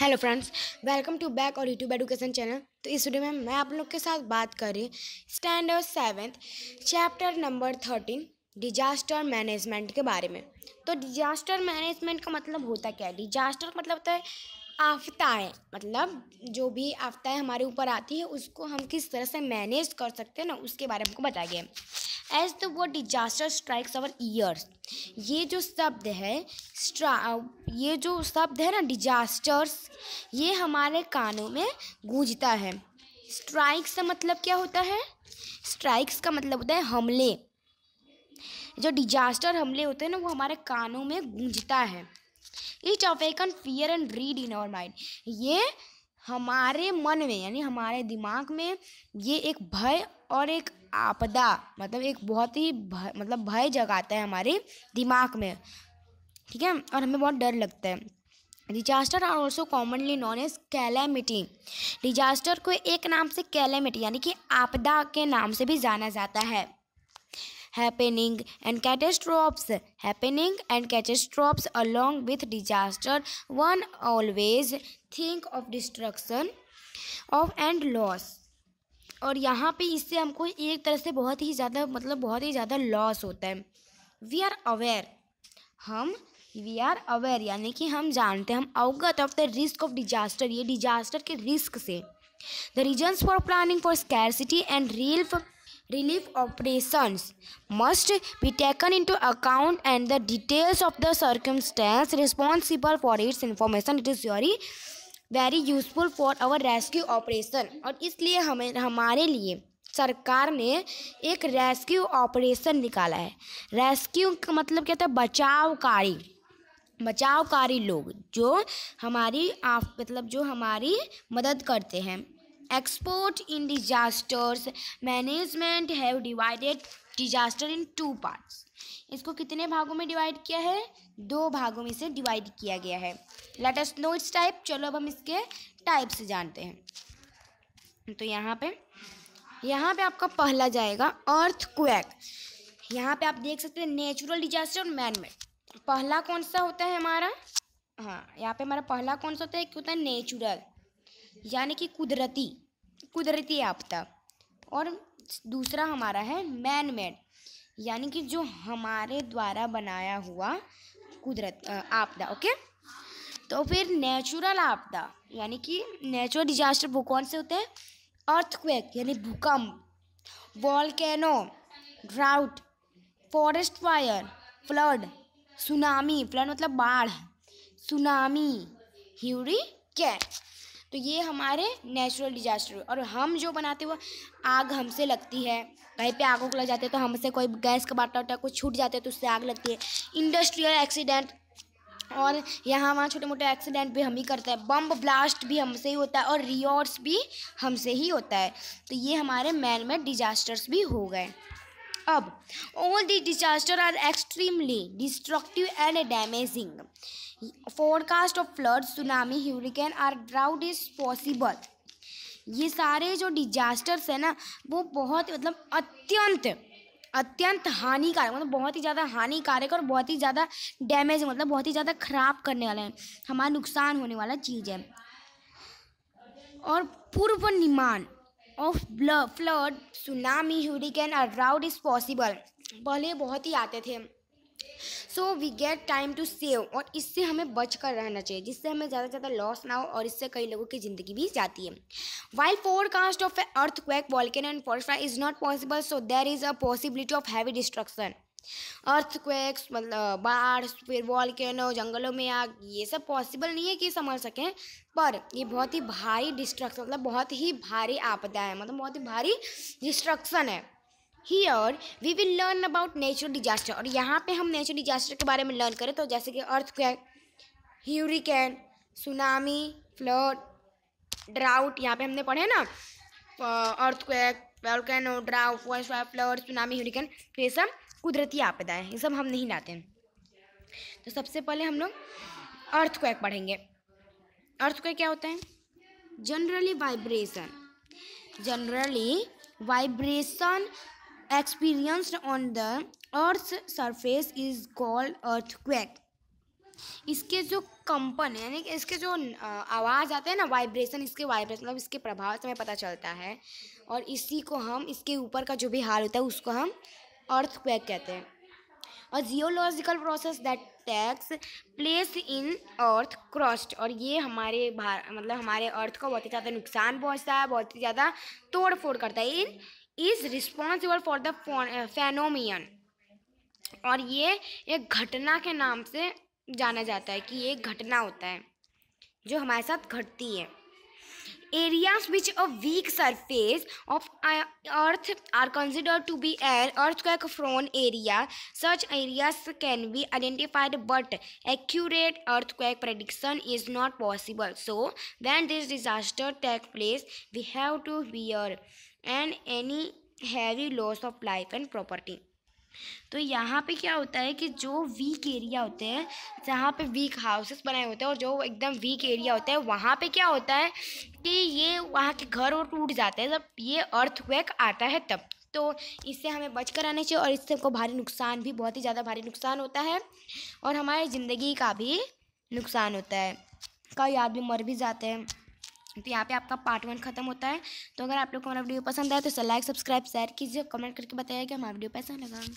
hello friends welcome to back और YouTube education channel तो इस वीडियो में मैं आप लोग के साथ बात कर रही standard seventh chapter number thirteen disaster management के बारे में तो डिजास्टर मैनेजमेंट का मतलब होता क्या है डिजास्टर मतलब होता है आफताएँ मतलब जो भी आफताएँ हमारे ऊपर आती है उसको हम किस तरह से मैनेज कर सकते हैं ना उसके बारे में हमको बताया गया एज द वो डिजास्टर स्ट्राइक्स अवर ईयर्स ये जो शब्द है ये जो शब्द है ना डिजास्टर्स ये हमारे कानों में गूंजता है स्ट्राइक्स का मतलब क्या होता है स्ट्राइक्स का मतलब होता है हमले जो डिजास्टर हमले होते हैं ना वो हमारे कानों में गूंजता है it awaken fear and read in our mind ये हमारे मन में यानी हमारे दिमाग में ये एक भय और एक आपदा मतलब एक बहुत ही भय मतलब भय जगाता है हमारे दिमाग में ठीक है और हमें बहुत डर लगता है disaster are also commonly known as calamity disaster को एक नाम से कैलेमिटी यानी कि आपदा के नाम से भी जाना जाता है happening and catastrophes happening and catastrophes along with disaster one always think of destruction of and loss और यहाँ पे इससे हमको एक तरह से बहुत ही ज़्यादा मतलब बहुत ही ज़्यादा लॉस होता है वी आर अवेयर हम वी आर अवेयर यानी कि हम जानते हैं हम अवगत of the risk of disaster ये डिजास्टर के रिस्क से the reasons for planning for scarcity and relief relief operations must be taken into account and the details of the circumstance responsible for its information it is very very useful for our rescue operation और इसलिए हमें हमारे लिए सरकार ने एक rescue operation निकाला है rescue का मतलब क्या था बचावकारी बचावकारी लोग जो हमारी आप मतलब जो हमारी मदद करते हैं export in disasters management have divided disaster into parts इसको कितने भागों में डिवाइड किया है दो भागों में से डिवाइड किया गया है let us know its type चलो अब हम इसके टाइप्स जानते हैं तो यहाँ पे यहाँ पे आपका पहला जाएगा अर्थ क्वैक यहाँ पे आप देख सकते हैं नेचुरल डिजास्टर और मेड पहला कौन सा होता है हमारा हाँ यहाँ पे हमारा पहला कौन सा होता है क्या होता है नेचुरल यानी कि कुदरती कुदरती आपदा और दूसरा हमारा है मैन मेड यानी कि जो हमारे द्वारा बनाया हुआ कुदरत आपदा ओके तो फिर नेचुरल आपदा यानी कि नेचुरल डिजास्टर वो कौन से होते हैं अर्थक्वेक यानी भूकंप volcano drought forest fire flood tsunami flood मतलब बाढ़ सुनामी कैट तो ये हमारे नेचुरल डिजास्टर और हम जो बनाते वो आग हमसे लगती है कहीं पे आगों को लग जाते हैं तो हमसे कोई गैस का बाटा उटा कुछ छूट जाते हैं तो उससे आग लगती है इंडस्ट्रियल एक्सीडेंट और यहाँ वहाँ छोटे मोटे एक्सीडेंट भी हम ही करते हैं बम ब्लास्ट भी हमसे ही होता है और रियॉर्स भी हमसे ही होता है तो ये हमारे मैन मेड डिजास्टर्स भी हो गए अब all the disaster are extremely destructive and damaging forecast of flood tsunami hurricane or drought is possible ये सारे जो डिजास्टर्स हैं ना वो बहुत मतलब अत्यंत अत्यंत हानिकारक मतलब बहुत ही ज़्यादा हानिकारक और बहुत ही ज़्यादा डैमेज मतलब बहुत ही ज़्यादा खराब करने वाले हैं हमारा नुकसान होने वाला चीज़ है और पूर्व निर्माण ऑफ फ्लड tsunami, hurricane और drought इज़ पॉसिबल पहले बहुत ही आते थे so we get time to save और इससे हमें बच कर रहना चाहिए जिससे हमें ज़्यादा से ज़्यादा लॉस ना हो और इससे कई लोगों की ज़िंदगी भी जाती है while forecast of earthquake volcano and फॉरफा is not possible so there is a possibility of heavy destruction earthquakes मतलब बाढ़ फिर वॉलकैनो जंगलों में आग ये सब पॉसिबल नहीं है कि समझ सकें पर ये बहुत ही भारी डिस्ट्रक्शन मतलब बहुत ही भारी आपदा है मतलब बहुत ही भारी डिस्ट्रक्शन है here we will learn about natural disaster और यहाँ पे हम नेचुरल डिजास्टर के बारे में लर्न करें तो जैसे कि earthquake hurricane tsunami flood drought यहाँ पे हमने पढ़े ना अर्थक्वेक वेलकैन ओड्रा वॉइस वाइफ फ्लावर्स सुनामी हरिकन ये सब कुदरती आपदाएँ ये सब हम नहीं लाते हैं तो सबसे पहले हम लोग अर्थ क्वैक पढ़ेंगे अर्थ क्वैक क्या होता है generally vibration generally vibration on the earth surface is called earthquake इसके जो कंपन यानी कि इसके जो आवाज़ आते हैं ना वाइब्रेशन इसके वाइब्रेशन मतलब इसके प्रभाव से हमें पता चलता है और इसी को हम इसके ऊपर का जो भी हाल होता है उसको हम अर्थ कहते हैं और geological process that takes place in earth crust और ये हमारे भार मतलब हमारे अर्थ को बहुत ही ज़्यादा नुकसान पहुँचता है बहुत ही ज़्यादा तोड़ फोड़ करता है in is responsible for the phenomenon और ये एक घटना के नाम से जाना जाता है कि ये घटना होता है जो हमारे साथ घटती है area which a weak surface of earth are consider to be एयर earthquake prone area such area can be identified but accurate earthquake prediction is not possible so when this disaster take place we have to bear and any heavy loss of life and property तो यहाँ पे क्या होता है कि जो week area होते हैं जहाँ पे वीक हाउसेस बनाए होते हैं और जो एकदम वीक एरिया होता है वहाँ पे क्या होता है कि ये वहाँ के घर और टूट जाते हैं जब ये अर्थ आता है तब तो इससे हमें बच कर आना चाहिए और इससे हमको भारी नुकसान भी बहुत ही ज़्यादा भारी नुकसान होता है और हमारी ज़िंदगी का भी नुकसान होता है कई आदमी मर भी जाते हैं तो यहाँ पे आपका पार्ट वन खत्म होता है तो अगर आप लोग को हमारा वीडियो पसंद आए तो इसे लाइक सब्सक्राइब शेयर कीजिए कमेंट करके बताइए कि हमारा वीडियो पैसा लगा